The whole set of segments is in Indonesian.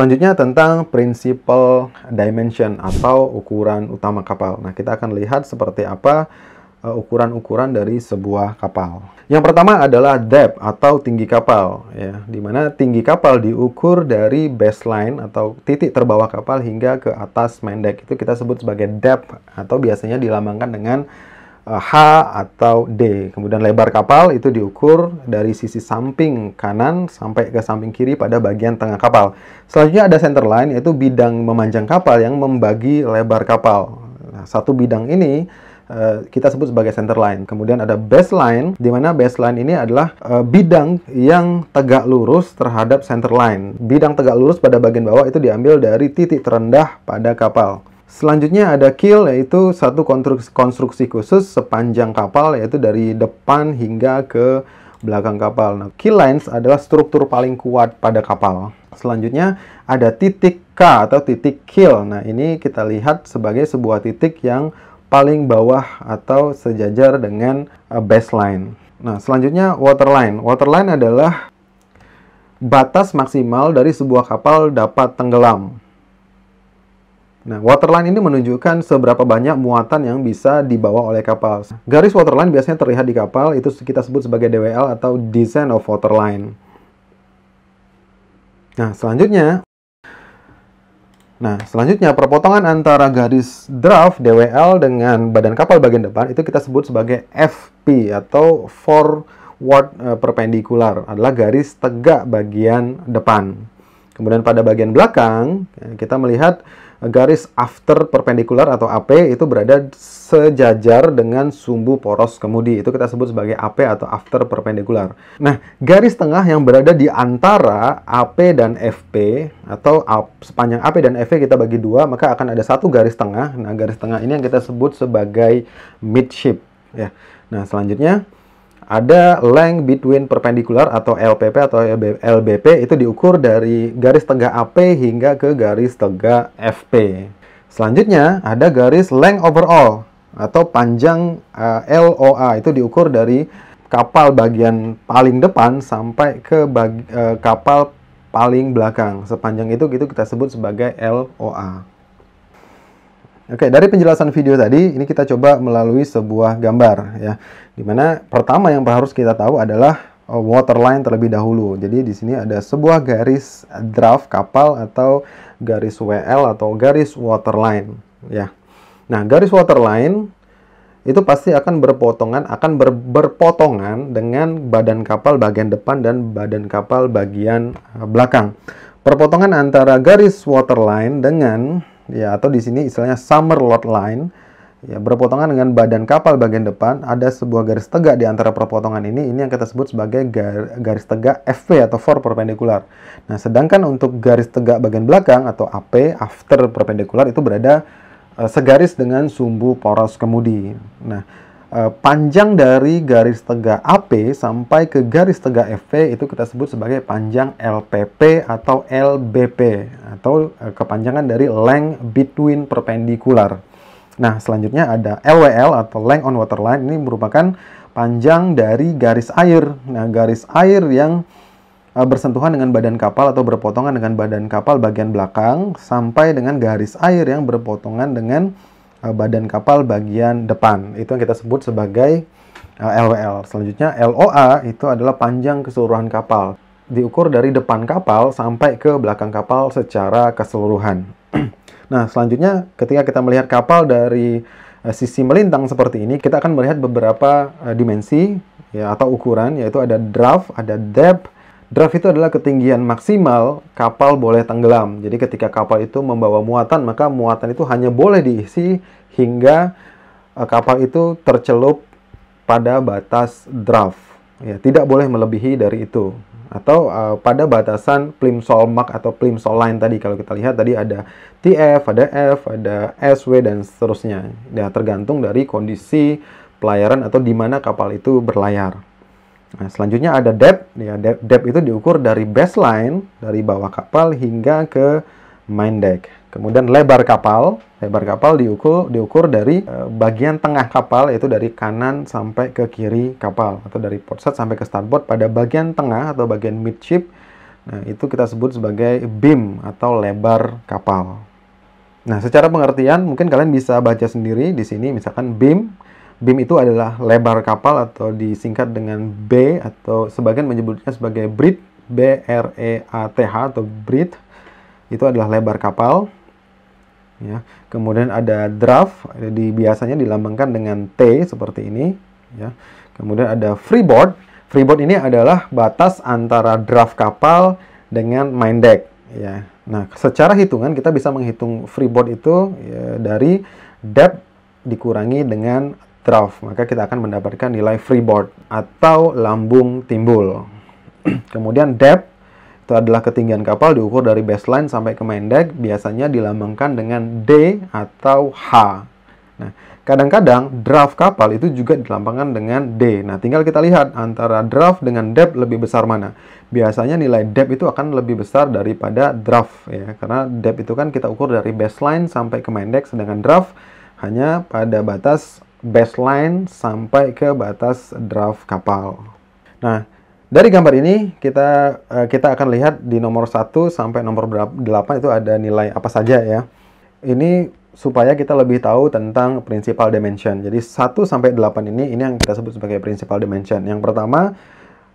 Selanjutnya tentang prinsipal dimension atau ukuran utama kapal. Nah, kita akan lihat seperti apa eh, ukuran-ukuran dari sebuah kapal. Yang pertama adalah depth atau tinggi kapal, ya, di mana tinggi kapal diukur dari baseline atau titik terbawah kapal hingga ke atas main deck. Itu kita sebut sebagai depth atau biasanya dilambangkan dengan Eh, H atau D. Kemudian lebar kapal itu diukur dari sisi samping kanan sampai ke samping kiri pada bagian tengah kapal. Selanjutnya ada centerline yaitu bidang memanjang kapal yang membagi lebar kapal. Nah, satu bidang ini eh, kita sebut sebagai centerline. Kemudian ada baseline di mana baseline ini adalah eh, bidang yang tegak lurus terhadap centerline. Bidang tegak lurus pada bagian bawah itu diambil dari titik terendah pada kapal. Selanjutnya ada keel yaitu satu konstruksi, khusus sepanjang kapal yaitu dari depan hingga ke belakang kapal. Nah, keel lines adalah struktur paling kuat pada kapal. Selanjutnya ada titik K atau titik keel. Nah, ini kita lihat sebagai sebuah titik yang paling bawah atau sejajar dengan eh, baseline. Nah, selanjutnya waterline. Waterline adalah batas maksimal dari sebuah kapal dapat tenggelam. Nah, waterline ini menunjukkan seberapa banyak muatan yang bisa dibawa oleh kapal. Garis waterline biasanya terlihat di kapal, itu kita sebut sebagai DWL atau Design of Waterline. Nah, selanjutnya Nah, selanjutnya perpotongan antara garis draft DWL dengan badan kapal bagian depan itu kita sebut sebagai FP atau forward eh, perpendicular, adalah garis tegak bagian depan. Kemudian pada bagian belakang, kita melihat garis after perpendicular atau AP itu berada sejajar dengan sumbu poros kemudi. Itu kita sebut sebagai AP atau after perpendicular. Nah, garis tengah yang berada di antara AP dan FP atau sepanjang AP dan FP kita bagi dua, maka akan ada satu garis tengah. Nah, garis tengah ini yang kita sebut sebagai midship. Ya. Nah, selanjutnya ada length between perpendicular atau LPP atau LBP itu diukur dari garis tegak AP hingga ke garis tegak FP. Selanjutnya ada garis length overall atau panjang uh, eh, LOA itu diukur dari kapal bagian paling depan sampai ke bagi, uh, eh, kapal paling belakang. Sepanjang itu gitu kita sebut sebagai LOA. Oke, dari penjelasan video tadi, ini kita coba melalui sebuah gambar ya. Dimana pertama yang harus kita tahu adalah eh, waterline terlebih dahulu. Jadi di sini ada sebuah garis draft kapal atau garis WL atau garis waterline ya. Nah, garis waterline itu pasti akan berpotongan akan ber, berpotongan dengan badan kapal bagian depan dan badan kapal bagian eh, belakang. Perpotongan antara garis waterline dengan ya atau di sini istilahnya summer lot line ya berpotongan dengan badan kapal bagian depan ada sebuah garis tegak di antara perpotongan ini ini yang kita sebut sebagai gar garis tegak FV atau for perpendicular. Nah, sedangkan untuk garis tegak bagian belakang atau AP after perpendicular itu berada uh, segaris dengan sumbu poros kemudi. Nah, Eh, panjang dari garis tegak AP sampai ke garis tegak FP itu kita sebut sebagai panjang LPP atau LBP atau eh, kepanjangan dari length between perpendicular. Nah, selanjutnya ada LWL atau length on waterline ini merupakan panjang dari garis air. Nah, garis air yang eh, bersentuhan dengan badan kapal atau berpotongan dengan badan kapal bagian belakang sampai dengan garis air yang berpotongan dengan Eh, badan kapal bagian depan. Itu yang kita sebut sebagai uh, eh, LWL. Selanjutnya LOA itu adalah panjang keseluruhan kapal. Diukur dari depan kapal sampai ke belakang kapal secara keseluruhan. nah, selanjutnya ketika kita melihat kapal dari eh, sisi melintang seperti ini, kita akan melihat beberapa dimensi ya atau ukuran yaitu ada draft, ada depth, Draft itu adalah ketinggian maksimal kapal boleh tenggelam. Jadi ketika kapal itu membawa muatan, maka muatan itu hanya boleh diisi hingga eh, kapal itu tercelup pada batas draft. Ya, tidak boleh melebihi dari itu atau uh, pada batasan plimsoll mark atau plimsoll line tadi kalau kita lihat tadi ada TF, ada F, ada SW dan seterusnya. Ya tergantung dari kondisi pelayaran atau di mana kapal itu berlayar. Nah, selanjutnya ada depth. Ya, depth, depth itu diukur dari baseline, dari bawah kapal hingga ke main deck. Kemudian lebar kapal, lebar kapal diukur diukur dari e, bagian tengah kapal yaitu dari kanan sampai ke kiri kapal atau dari port side sampai ke starboard pada bagian tengah atau bagian midship. Nah, itu kita sebut sebagai beam atau lebar kapal. Nah, secara pengertian mungkin kalian bisa baca sendiri di sini misalkan beam Beam itu adalah lebar kapal atau disingkat dengan B atau sebagian menyebutnya sebagai breed B R E A T H atau breed Itu adalah lebar kapal. Ya. Kemudian ada draft, jadi biasanya dilambangkan dengan T seperti ini, ya. Kemudian ada freeboard. Freeboard ini adalah batas antara draft kapal dengan main deck, ya. Nah, secara hitungan kita bisa menghitung freeboard itu ya, dari depth dikurangi dengan trough, maka kita akan mendapatkan nilai freeboard atau lambung timbul. Kemudian depth itu adalah ketinggian kapal diukur dari baseline sampai ke main deck, biasanya dilambangkan dengan D atau H. Nah, kadang-kadang draft kapal itu juga dilambangkan dengan D. Nah, tinggal kita lihat antara draft dengan depth lebih besar mana. Biasanya nilai depth itu akan lebih besar daripada draft ya, karena depth itu kan kita ukur dari baseline sampai ke main deck sedangkan draft hanya pada batas baseline sampai ke batas draft kapal. Nah, dari gambar ini kita eh, kita akan lihat di nomor 1 sampai nomor 8 itu ada nilai apa saja ya. Ini supaya kita lebih tahu tentang principal dimension. Jadi 1 sampai 8 ini ini yang kita sebut sebagai principal dimension. Yang pertama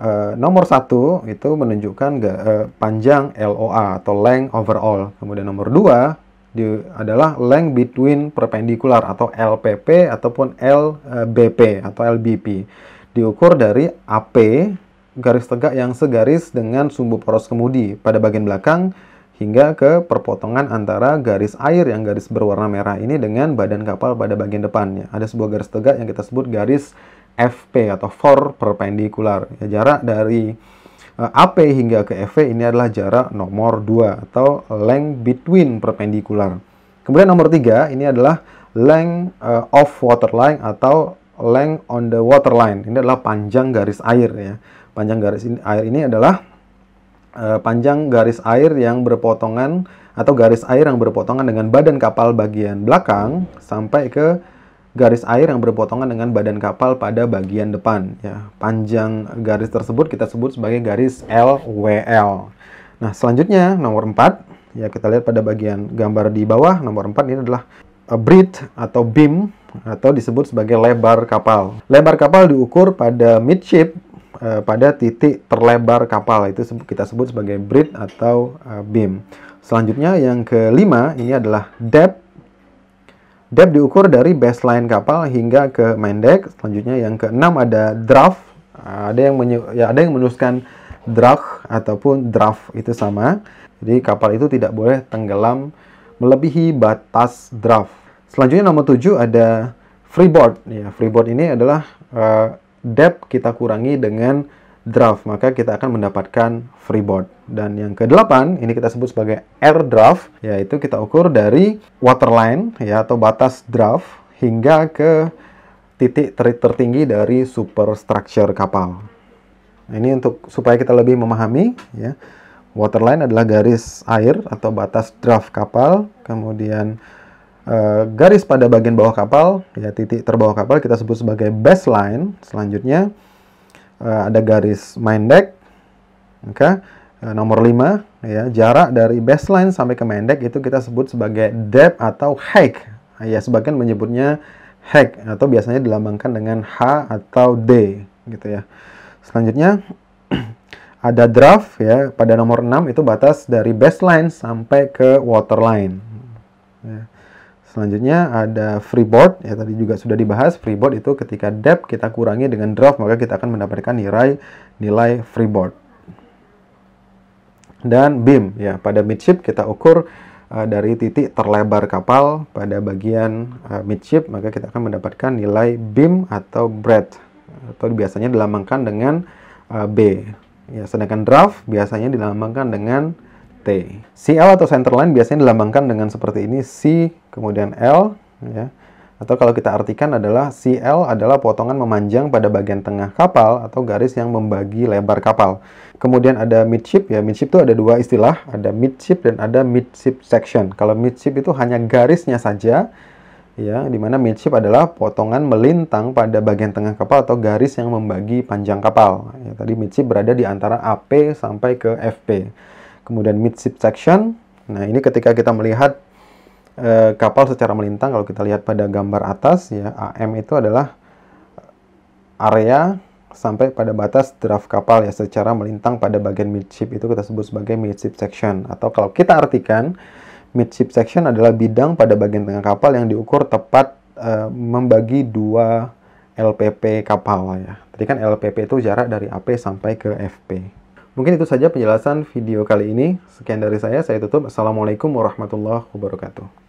eh, nomor 1 itu menunjukkan eh, panjang LOA atau length overall. Kemudian nomor 2 di, adalah length between perpendicular atau LPP ataupun LBP atau LBP diukur dari AP garis tegak yang segaris dengan sumbu poros kemudi pada bagian belakang hingga ke perpotongan antara garis air yang garis berwarna merah ini dengan badan kapal pada bagian depannya. Ada sebuah garis tegak yang kita sebut garis FP atau for perpendicular. Ya, jarak dari Eh, AP hingga ke FV ini adalah jarak nomor 2 atau length between perpendicular. Kemudian nomor 3 ini adalah length uh, of waterline atau length on the waterline. Ini adalah panjang garis air ya. Panjang garis ini, air ini adalah uh, panjang garis air yang berpotongan atau garis air yang berpotongan dengan badan kapal bagian belakang sampai ke garis air yang berpotongan dengan badan kapal pada bagian depan. Ya, panjang garis tersebut kita sebut sebagai garis LWL. Nah, selanjutnya nomor 4, ya kita lihat pada bagian gambar di bawah, nomor 4 ini adalah bridge atau beam atau disebut sebagai lebar kapal. Lebar kapal diukur pada midship eh, pada titik terlebar kapal itu kita sebut sebagai bridge atau eh, beam. Selanjutnya yang kelima ini adalah depth Depth diukur dari baseline kapal hingga ke main deck. Selanjutnya yang keenam ada draft. Ada yang menyu ya ada yang menuliskan draft ataupun draft itu sama. Jadi kapal itu tidak boleh tenggelam melebihi batas draft. Selanjutnya nomor tujuh ada freeboard. Ya, freeboard ini adalah uh, eh, depth kita kurangi dengan draft, maka kita akan mendapatkan freeboard. Dan yang kedelapan, ini kita sebut sebagai air draft, yaitu kita ukur dari waterline ya atau batas draft hingga ke titik ter tertinggi dari superstructure kapal. Nah, ini untuk supaya kita lebih memahami ya. Waterline adalah garis air atau batas draft kapal, kemudian eh, garis pada bagian bawah kapal ya titik terbawah kapal kita sebut sebagai baseline. Selanjutnya uh, ada garis main deck. Oke. Okay. Eh, nomor 5 ya, jarak dari baseline sampai ke main deck itu kita sebut sebagai depth atau height. Eh, ya, sebagian menyebutnya height atau biasanya dilambangkan dengan H atau D gitu ya. Selanjutnya ada draft ya pada nomor 6 itu batas dari baseline sampai ke waterline. Ya. Selanjutnya ada freeboard, ya tadi juga sudah dibahas, freeboard itu ketika depth kita kurangi dengan draft, maka kita akan mendapatkan nilai nilai freeboard. Dan beam, ya pada midship kita ukur uh, dari titik terlebar kapal pada bagian uh, midship, maka kita akan mendapatkan nilai beam atau breadth, atau biasanya dilambangkan dengan uh, B. Ya, sedangkan draft biasanya dilambangkan dengan T. CL atau centerline biasanya dilambangkan dengan seperti ini, C kemudian L ya. Atau kalau kita artikan adalah CL adalah potongan memanjang pada bagian tengah kapal atau garis yang membagi lebar kapal. Kemudian ada midship ya, midship itu ada dua istilah, ada midship dan ada midship section. Kalau midship itu hanya garisnya saja, ya dimana midship adalah potongan melintang pada bagian tengah kapal atau garis yang membagi panjang kapal ya, tadi midship berada di antara AP sampai ke FP kemudian midship section nah ini ketika kita melihat Eh, kapal secara melintang kalau kita lihat pada gambar atas ya AM itu adalah area sampai pada batas draft kapal ya secara melintang pada bagian midship itu kita sebut sebagai midship section atau kalau kita artikan midship section adalah bidang pada bagian tengah kapal yang diukur tepat e, membagi dua LPP kapal ya. Tadi kan LPP itu jarak dari AP sampai ke FP. Mungkin itu saja penjelasan video kali ini. Sekian dari saya, saya tutup. Assalamualaikum warahmatullahi wabarakatuh.